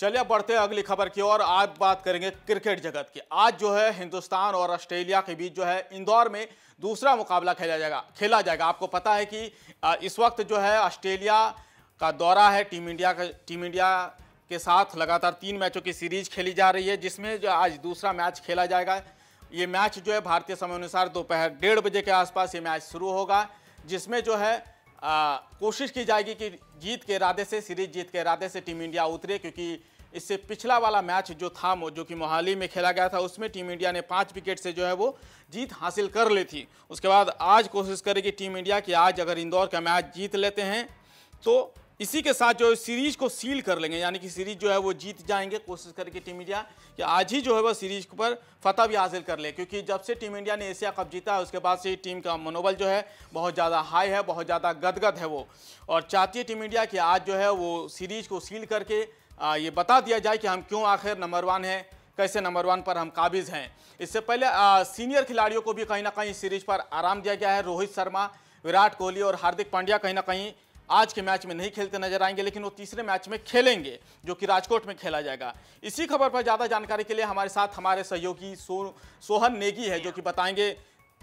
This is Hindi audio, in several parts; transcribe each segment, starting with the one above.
चलिए बढ़ते हैं अगली खबर की ओर आज बात करेंगे क्रिकेट जगत की आज जो है हिंदुस्तान और ऑस्ट्रेलिया के बीच जो है इंदौर में दूसरा मुकाबला खेला जाएगा खेला जाएगा आपको पता है कि इस वक्त जो है ऑस्ट्रेलिया का दौरा है टीम इंडिया का टीम इंडिया के साथ लगातार तीन मैचों की सीरीज खेली जा रही है जिसमें जो आज दूसरा मैच खेला जाएगा ये मैच जो है भारतीय समय अनुसार दोपहर डेढ़ बजे के आसपास ये मैच शुरू होगा जिसमें जो है आ, कोशिश की जाएगी कि जीत के इरादे से सीरीज जीत के इरादे से टीम इंडिया उतरे क्योंकि इससे पिछला वाला मैच जो था जो कि मोहाली में खेला गया था उसमें टीम इंडिया ने पाँच विकेट से जो है वो जीत हासिल कर ली थी उसके बाद आज कोशिश करेगी टीम इंडिया कि आज अगर इंदौर का मैच जीत लेते हैं तो इसी के साथ जो है सीरीज को सील कर लेंगे यानी कि सीरीज जो है वो जीत जाएंगे कोशिश करेगी टीम इंडिया कि आज ही जो है वो सीरीज पर फतह भी हासिल कर ले क्योंकि जब से टीम इंडिया ने एशिया कप जीता है उसके बाद से टीम का मनोबल जो है बहुत ज़्यादा हाई है बहुत ज़्यादा गदगद है वो और चाहती है टीम इंडिया कि आज जो है वो सीरीज को सील करके ये बता दिया जाए कि हम क्यों आखिर नंबर वन हैं कैसे नंबर वन पर हम काबिज हैं इससे पहले आ, सीनियर खिलाड़ियों को भी कहीं ना कहीं सीरीज पर आराम दिया गया है रोहित शर्मा विराट कोहली और हार्दिक पांड्या कहीं ना कहीं आज के मैच में नहीं खेलते नजर आएंगे लेकिन वो तीसरे मैच में खेलेंगे जो कि राजकोट में खेला जाएगा इसी खबर पर ज़्यादा जानकारी के लिए हमारे साथ हमारे सहयोगी सो, सोहन नेगी है जो कि बताएंगे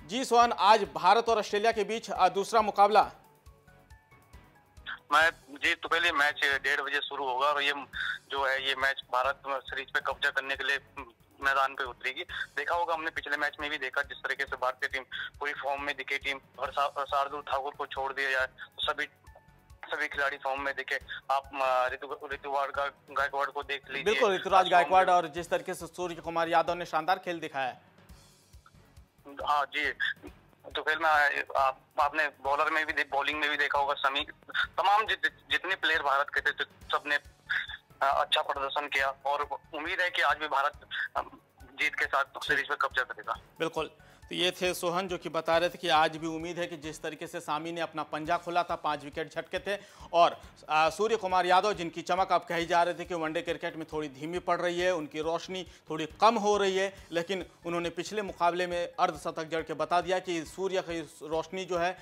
जी सोहन आज भारत और ऑस्ट्रेलिया के बीच दूसरा मुकाबला मैं जी तो पहले मैच डेढ़ बजे शुरू होगा और ये जो है ये मैच भारत सीरीज पे कब्जा करने के लिए हम्म, मैदान पे उतरेगी देखा होगा हमने पिछले मैच में भी देखा जिस तरीके से भारतीय टीम पूरी फॉर्म में दिखे टीम शार्दुल ठाकुर को छोड़ दिया जाए तो सभी सभी खिलाड़ी फॉर्म में दिखे आप ऋतुवाड़ गायकवाड़ को देख लीजिए बिल्कुल ऋतुराज गायकवाड़ और जिस तरीके से सूर्य कुमार यादव ने शानदार खेल दिखाया हाँ जी तो फिर में आप, आपने बॉलर में भी बॉलिंग में भी देखा होगा समी तमाम जि, जितने प्लेयर भारत के थे तो सबने अच्छा प्रदर्शन किया और उम्मीद है कि आज भी भारत जीत के साथ सीरीज में कब्जा करेगा बिल्कुल तो ये थे सोहन जो कि बता रहे थे कि आज भी उम्मीद है कि जिस तरीके से सामी ने अपना पंजा खोला था पांच विकेट झटके थे और सूर्य कुमार यादव जिनकी चमक आप कही जा रहे थे कि वनडे क्रिकेट में थोड़ी धीमी पड़ रही है उनकी रोशनी थोड़ी कम हो रही है लेकिन उन्होंने पिछले मुकाबले में अर्धशतक जड़ के बता दिया कि सूर्य की रोशनी जो है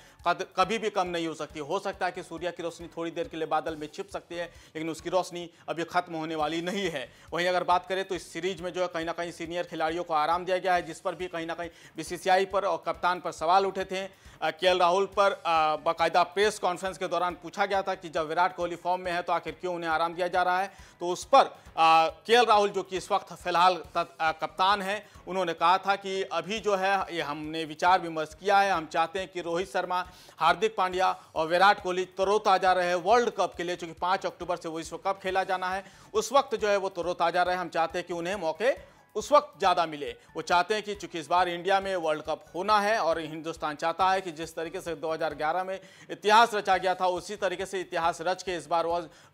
कभी भी कम नहीं हो सकती हो सकता है कि सूर्य की रोशनी थोड़ी देर के लिए बादल में छिप सकती है लेकिन उसकी रोशनी अभी खत्म होने वाली नहीं है वहीं अगर बात करें तो इस सीरीज में जो है कहीं ना कहीं सीनियर खिलाड़ियों को आराम दिया गया है जिस पर भी कहीं ना कहीं बी बीसीसीआई पर और कप्तान पर सवाल उठे थे के राहुल पर बाकायदा प्रेस कॉन्फ्रेंस के दौरान पूछा गया था कि जब विराट कोहली फॉर्म में है तो आखिर क्यों उन्हें आराम दिया जा रहा है तो उस पर के राहुल जो कि इस वक्त फिलहाल कप्तान हैं उन्होंने कहा था कि अभी जो है ये हमने विचार विमर्श किया है हम चाहते हैं कि रोहित शर्मा हार्दिक पांड्या और विराट कोहली तरोताजा रहे वर्ल्ड कप के लिए चूँकि पाँच अक्टूबर से वो विश्व कप खेला जाना है उस वक्त जो है वो तरोताजा रहे हम चाहते हैं कि उन्हें मौके उस वक्त ज़्यादा मिले वो चाहते हैं कि चूंकि इस बार इंडिया में वर्ल्ड कप होना है और हिंदुस्तान चाहता है कि जिस तरीके से 2011 में इतिहास रचा गया था उसी तरीके से इतिहास रच के इस बार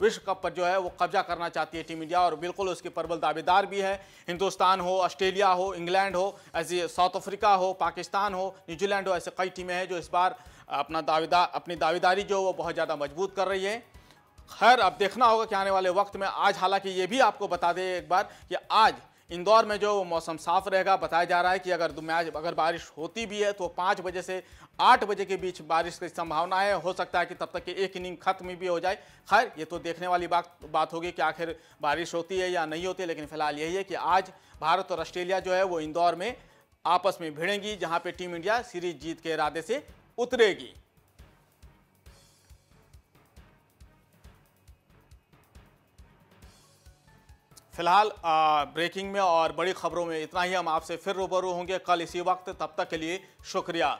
विश्व कप पर जो है वो कब्जा करना चाहती है टीम इंडिया और बिल्कुल उसकी प्रबल दावेदार भी है हिंदुस्तान हो ऑस्ट्रेलिया हो इंग्लैंड हो ऐसी साउथ अफ्रीका हो पाकिस्तान हो न्यूजीलैंड हो ऐसे कई टीमें हैं जो इस बार अपना दावेदार अपनी दावेदारी जो वो बहुत ज़्यादा मजबूत कर रही है खैर अब देखना होगा कि आने वाले वक्त में आज हालांकि ये भी आपको बता दें एक बार कि आज इंदौर में जो मौसम साफ रहेगा बताया जा रहा है कि अगर मैच अगर बारिश होती भी है तो पाँच बजे से आठ बजे के बीच बारिश की संभावना है हो सकता है कि तब तक की एक इनिंग खत्म भी हो जाए खैर ये तो देखने वाली बात बात होगी कि आखिर बारिश होती है या नहीं होती लेकिन फिलहाल यही है कि आज भारत और ऑस्ट्रेलिया जो है वो इंदौर में आपस में भिड़ेंगी जहाँ पर टीम इंडिया सीरीज जीत के इरादे से उतरेगी फिलहाल ब्रेकिंग में और बड़ी खबरों में इतना ही हम आपसे फिर रूबरू होंगे कल इसी वक्त तब तक के लिए शुक्रिया